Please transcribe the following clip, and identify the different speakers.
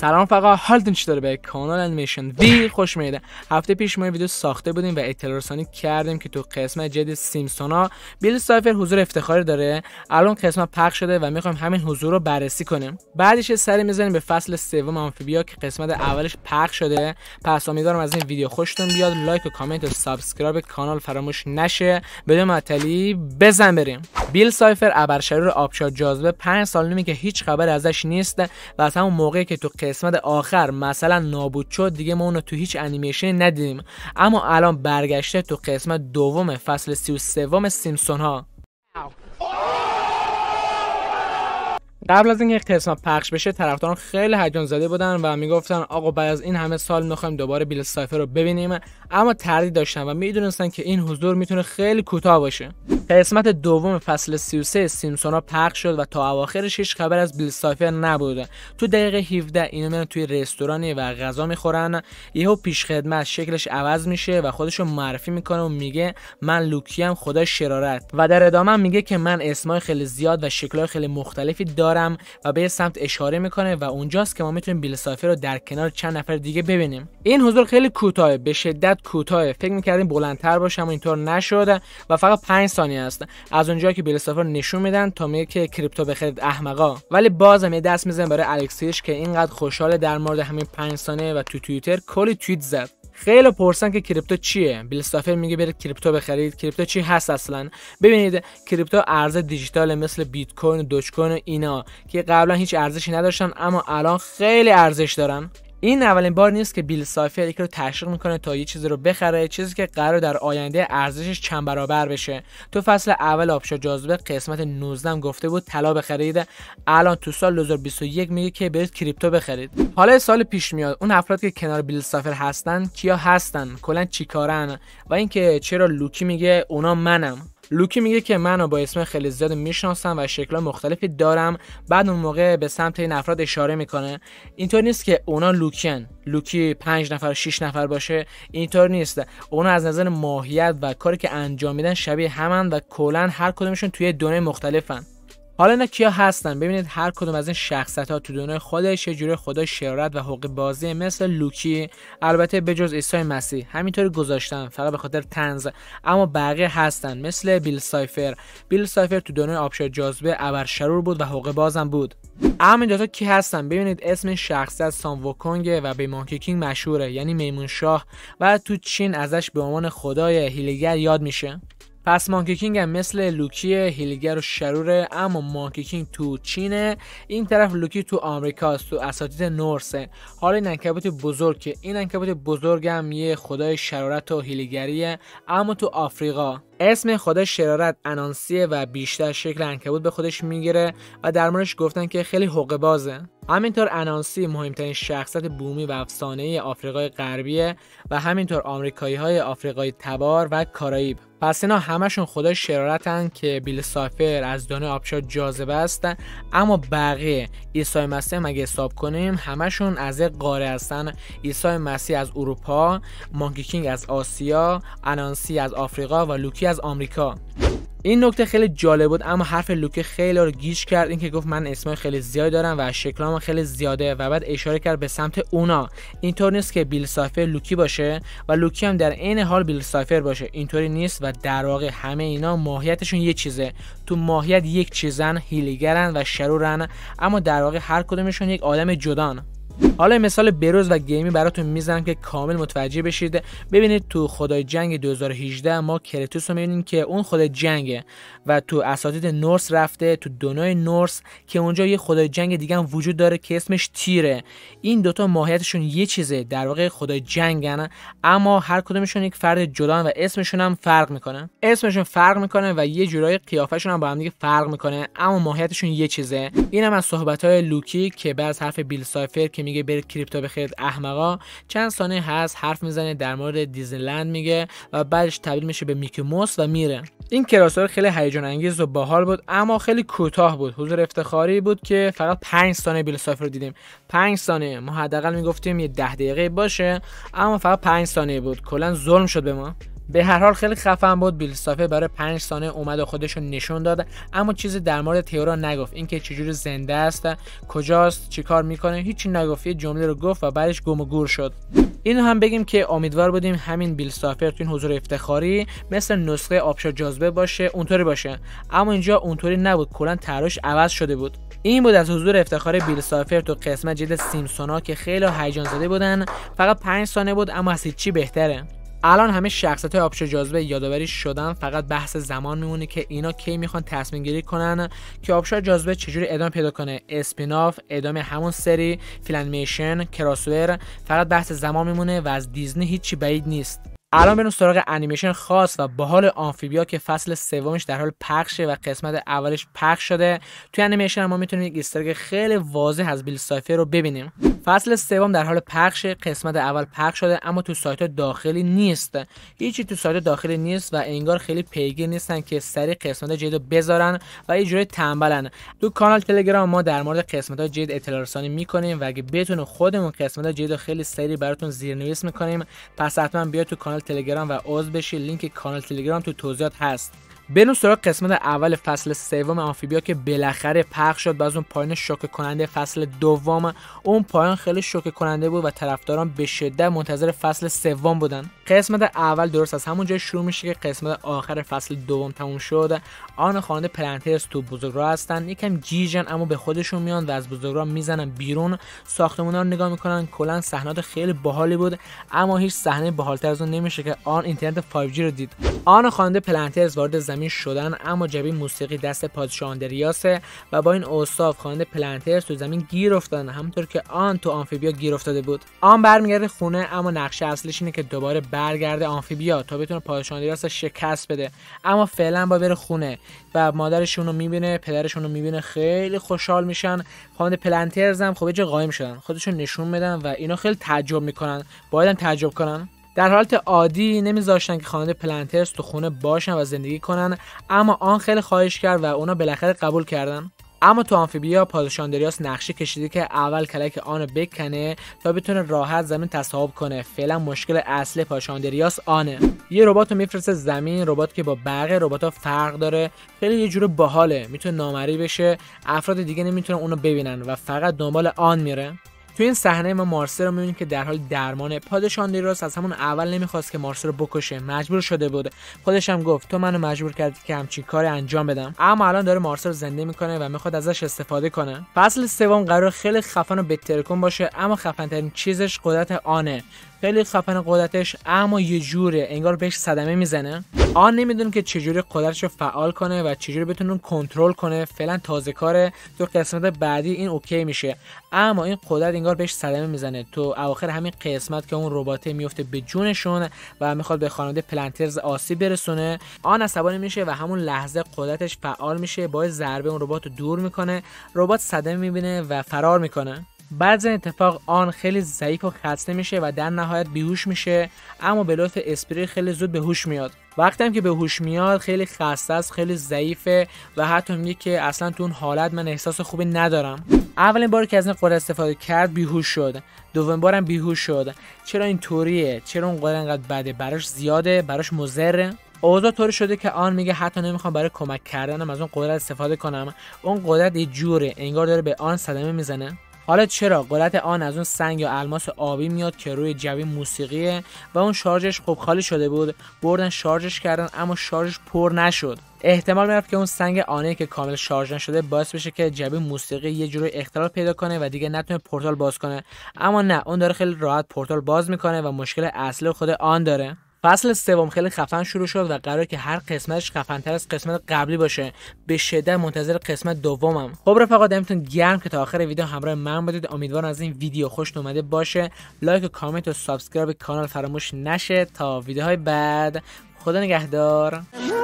Speaker 1: سلام فقط حالتون داره به کانال انیمیشن وی خوش میده هفته پیش ما ویدیو ساخته بودیم و اطلاع رسانی کردیم که تو قسمت جدید سیمسونا بیل سایفر حضور افتخاری داره الان قسمت پخش شده و میخوایم همین حضور رو بررسی کنیم بعدش سری میزنیم به فصل سوم آمفیبیا که قسمت اولش پخش شده پس امیدوارم از این ویدیو خوشتون بیاد لایک و کامنت و سابسکرایب کانال فراموش نشه بدون معطلی بزن بریم بیل سایفر ابرشرور آبشار جاذبه 5 سال نمی که هیچ خبر ازش نیست و از همون موقعی که تو قسمت آخر مثلا نابود شد دیگه ما اونو تو هیچ انیمیشن ندیدیم اما الان برگشته تو قسمت دوم فصل 33 سیمسون ها قبل از اینکه قسمت پخش بشه طرفداران خیلی هیجان زده بودن و میگفتن آقا بعد از این همه سال میخوایم دوباره بیل سایفر رو ببینیم اما تردید داشتن و میدونستن که این حضور میتونه خیلی کوتاه باشه قسمت دوم فصل 33 سیمسون پخش شد و تا اواخرش هیچ خبر از بیل سایفر نبود تو دقیقه 17 اینا میرن توی رستورانی و غذا میخورن یهو پیشخدمت شکلش عوض میشه و خودشو معرفی میکنه و میگه من لوکیم خدا شرارت و در ادامه میگه که من اسمای خیلی زیاد و شکلای خیلی مختلفی دارم و به سمت اشاره میکنه و اونجاست که ما میتونیم بیل سایفر رو در کنار چند نفر دیگه ببینیم این حضور خیلی کوتاه به شدت کوتاه فکر میکردیم بلندتر باشه و اینطور نشد و فقط 5 ثانیه از اونجا که بیل نشون میدن تا میگه که کریپتو بخرید احمقا ولی بازم یه دست میزن برای الکسیش که اینقدر خوشحال در مورد همین پنج سانه و تو توییتر کلی توییت زد خیلی پرسن که کریپتو چیه بیل میگه برید کریپتو بخرید کریپتو چی هست اصلا ببینید کریپتو ارز دیجیتال مثل بیت کوین دوج کوین اینا که قبلا هیچ ارزشی نداشتن اما الان خیلی ارزش دارن این اولین بار نیست که بیل سایفر یک رو تشویق میکنه تا یه چیزی رو بخره چیزی که قرار در آینده ارزشش چند برابر بشه تو فصل اول آبشار جاذبه قسمت 19 گفته بود طلا بخرید الان تو سال 2021 میگه که برید کریپتو بخرید حالا سال پیش میاد اون افراد که کنار بیل سایفر هستن کیا هستن کلا چیکارن و اینکه چرا لوکی میگه اونا منم لوکی میگه که منو با اسم خیلی زیاد میشناسم و شکلها مختلفی دارم بعد اون موقع به سمت این افراد اشاره میکنه اینطور نیست که اونا لوکین لوکی 5 نفر 6 نفر باشه اینطور نیست اونا از نظر ماهیت و کاری که انجام میدن شبیه همن و کلا هر کدومشون توی دنیای مختلفن حالا اینا کیا هستن ببینید هر کدوم از این شخصت ها تو دنیای خودش یه جوری خدا شرارت و حقوق بازی مثل لوکی البته بجز عیسی مسیح همینطور گذاشتن فقط به خاطر تنز اما بقیه هستن مثل بیل سایفر بیل سایفر تو دنیای آبشار جاذبه ابر شرور بود و حقوق بازم بود اما این کی هستن ببینید اسم شخصیت سان وکونگ و به مانکی کینگ مشهوره یعنی میمون شاه و تو چین ازش به عنوان خدای هیلگر یاد میشه پس مانکی کینگ هم مثل لوکی هیلگر و شروره اما مانکی کینگ تو چینه این طرف لوکی تو آمریکاست تو اساتید نورسه حالا این انکبوت بزرگ که این انکبوت بزرگ هم یه خدای شرارت و هیلگریه اما تو آفریقا اسم خدا شرارت انانسیه و بیشتر شکل انکبوت به خودش میگیره و در موردش گفتن که خیلی حقه بازه همینطور انانسی مهمترین شخصت بومی و افسانه آفریقای غربیه و همینطور آمریکایی های آفریقای تبار و کارائیب پس اینا همشون خدا شرارتن که بیل سافر از دانه آبشار جاذبه هستن اما بقیه عیسی مسیح مگه حساب کنیم همشون از یک قاره هستن عیسی مسیح از اروپا مانگیکینگ از آسیا انانسی از آفریقا و لوکی از آمریکا این نکته خیلی جالب بود اما حرف لوکه خیلی رو گیج کرد اینکه گفت من اسمای خیلی زیادی دارم و شکلام خیلی زیاده و بعد اشاره کرد به سمت اونا اینطور نیست که بیل سایفر لوکی باشه و لوکی هم در عین حال بیل سایفر باشه اینطوری نیست و در واقع همه اینا ماهیتشون یه چیزه تو ماهیت یک چیزن هیلیگرن و شرورن اما در واقع هر کدومشون یک آدم جدان حالا مثال بروز و گیمی براتون میزنم که کامل متوجه بشید ببینید تو خدای جنگ 2018 ما کرتوس رو میبینیم که اون خدای جنگه و تو اساتید نورس رفته تو دنای نورس که اونجا یه خدای جنگ دیگه هم وجود داره که اسمش تیره این دوتا ماهیتشون یه چیزه در واقع خدای جنگن اما هر کدومشون یک فرد جدا و اسمشون هم فرق میکنه اسمشون فرق میکنه و یه جورای قیافشون هم با هم دیگه فرق میکنه اما ماهیتشون یه چیزه اینم از صحبت های لوکی که بعد حرف بیل سایفر که میگه برید کریپتو بخرید احمقا چند ثانیه هست حرف میزنه در مورد دیزنلند میگه و بعدش تبدیل میشه به میکی موس و میره این کراسور خیلی هیجان انگیز و باحال بود اما خیلی کوتاه بود حضور افتخاری بود که فقط 5 ثانیه بیل سافر دیدیم 5 ثانیه ما حداقل میگفتیم یه 10 دقیقه باشه اما فقط 5 ثانیه بود کلا ظلم شد به ما به هر حال خیلی خفن بود بیلستافه برای 5 ثانیه اومد و خودش رو نشون داد اما چیزی در مورد تیورا نگفت اینکه چجوری زنده است کجاست چیکار میکنه هیچی نگفت یه جمله رو گفت و بعدش گم و گور شد اینو هم بگیم که امیدوار بودیم همین بیل سافر تو این حضور افتخاری مثل نسخه آبشار جاذبه باشه اونطوری باشه اما اینجا اونطوری نبود کلا تراش عوض شده بود این بود از حضور افتخار بیل سافر تو قسمت جدید سیمسونا که خیلی هیجان زده بودن فقط 5 سانه بود اما از چی بهتره الان همه شخصت های آبشار جاذبه یادآوری شدن فقط بحث زمان میمونه که اینا کی میخوان تصمیم گیری کنن که آبشار جاذبه چجوری ادامه پیدا کنه اسپیناف ادامه همون سری فیلانیمیشن کراسور فقط بحث زمان میمونه و از دیزنی هیچی بعید نیست الان بریم سراغ انیمیشن خاص و باحال آنفیبیا که فصل سومش در حال پخشه و قسمت اولش پخش شده توی انیمیشن ما میتونیم یک ایسترگ خیلی واضح از بیل سایفر رو ببینیم فصل سوم در حال پخش قسمت اول پخش شده اما تو سایت داخلی نیست هیچی تو سایت داخلی نیست و انگار خیلی پیگیر نیستن که سری قسمت جدید بذارن و یه جوری تنبلن تو کانال تلگرام ما در مورد قسمت جدید اطلاع رسانی میکنیم و اگه بتونیم خودمون قسمت جدید خیلی سری براتون زیرنویس میکنیم پس حتما بیا تو کانال تلگرام و عضو بشی لینک کانال تلگرام تو توضیحات هست بریم سراغ قسمت اول فصل سوم آمفیبیا که بالاخره پخش شد و اون پایان شوکه کننده فصل دوم اون پایان خیلی شوکه کننده بود و طرفداران به شدت منتظر فصل سوم بودن قسمت اول درست از همون جای شروع میشه که قسمت آخر فصل دوم تموم شد آن خانواده پلنترز تو بزرگراه هستن یکم گیجن اما به خودشون میان و از را میزنن بیرون ساختمونار رو نگاه میکنن کلا صحنات خیلی باحالی بود اما هیچ صحنه باحالتر از اون نمیشه که آن اینترنت 5G رو دید آن خانواده پلنترز وارد زمین زمین شدن اما جبی موسیقی دست پادشاه آندریاسه و با این اوصاف خواننده پلنترز تو زمین گیر افتادن همونطور که آن تو آمفیبیا گیر افتاده بود آن برمیگرده خونه اما نقشه اصلش اینه که دوباره برگرده آمفیبیا تا بتونه پادشاه آندریاس شکست بده اما فعلا با بره خونه و مادرشون رو میبینه پدرشون رو میبینه خیلی خوشحال میشن خواننده پلنترز هم خب قایم شدن خودشون نشون میدن و اینا خیلی تعجب میکنن باید تعجب کنن در حالت عادی نمیذاشتن که خانواده پلنترز تو خونه باشن و زندگی کنن اما آن خیلی خواهش کرد و اونا بالاخره قبول کردن اما تو آمفیبیا پادشاندریاس نقشه کشیده که اول کلک آنو بکنه تا بتونه راحت زمین تصاحب کنه فعلا مشکل اصل پادشاندریاس آنه یه ربات رو میفرسته زمین ربات که با بقیه ها فرق داره خیلی یه جور باحاله میتونه نامری بشه افراد دیگه نمیتونن اونو ببینن و فقط دنبال آن میره توی این صحنه ما مارسه رو میبینیم که در حال درمانه پادشان راست از همون اول نمیخواست که مارسه رو بکشه مجبور شده بود خودش هم گفت تو منو مجبور کردی که همچین کاری انجام بدم اما الان داره مارسه رو زنده میکنه و میخواد ازش استفاده کنه فصل سوم قرار خیلی خفن و بترکون باشه اما خفنترین چیزش قدرت آنه خیلی خفن قدرتش اما یه جوره انگار بهش صدمه میزنه آن نمیدون که چجوری قدرتش رو فعال کنه و چجوری بتونه کنترل کنه فعلا تازه کاره تو قسمت بعدی این اوکی میشه اما این قدرت انگار بهش صدمه میزنه تو اواخر همین قسمت که اون ربات میفته به جونشون و میخواد به خانواده پلنترز آسیب برسونه آن عصبانی میشه و همون لحظه قدرتش فعال میشه با ضربه اون ربات رو دور میکنه ربات صدمه میبینه و فرار میکنه بعد این اتفاق آن خیلی ضعیف و خسته میشه و در نهایت بیهوش میشه اما به لطف اسپری خیلی زود به هوش میاد وقتی هم که به هوش میاد خیلی خسته است خیلی ضعیفه و حتی میگه که اصلا تو اون حالت من احساس خوبی ندارم اولین بار که از این قدرت استفاده کرد بیهوش شد دومین بارم بیهوش شد چرا این طوریه چرا اون قدرت انقدر بده براش زیاده براش مزره؟ اوضاع طوری شده که آن میگه حتی نمیخوام برای کمک کردنم از اون قدرت استفاده کنم اون قدرت یه جوره انگار داره به آن صدمه میزنه حالا آره چرا قدرت آن از اون سنگ یا الماس آبی میاد که روی جوی موسیقیه و اون شارژش خوب خالی شده بود بردن شارژش کردن اما شارژش پر نشد احتمال میرفت که اون سنگ آنه که کامل شارژ نشده باعث بشه که جبه موسیقی یه جوری اختلال پیدا کنه و دیگه نتونه پورتال باز کنه اما نه اون داره خیلی راحت پورتال باز میکنه و مشکل اصلی خود آن داره فصل سوم خیلی خفن شروع شد و قرار که هر قسمتش خفنتر از قسمت قبلی باشه به شدت منتظر قسمت دومم خب رفقا دمتون گرم که تا آخر ویدیو همراه من بودید امیدوارم از این ویدیو خوش اومده باشه لایک و کامنت و سابسکرایب کانال فراموش نشه تا ویدیوهای بعد خدا نگهدار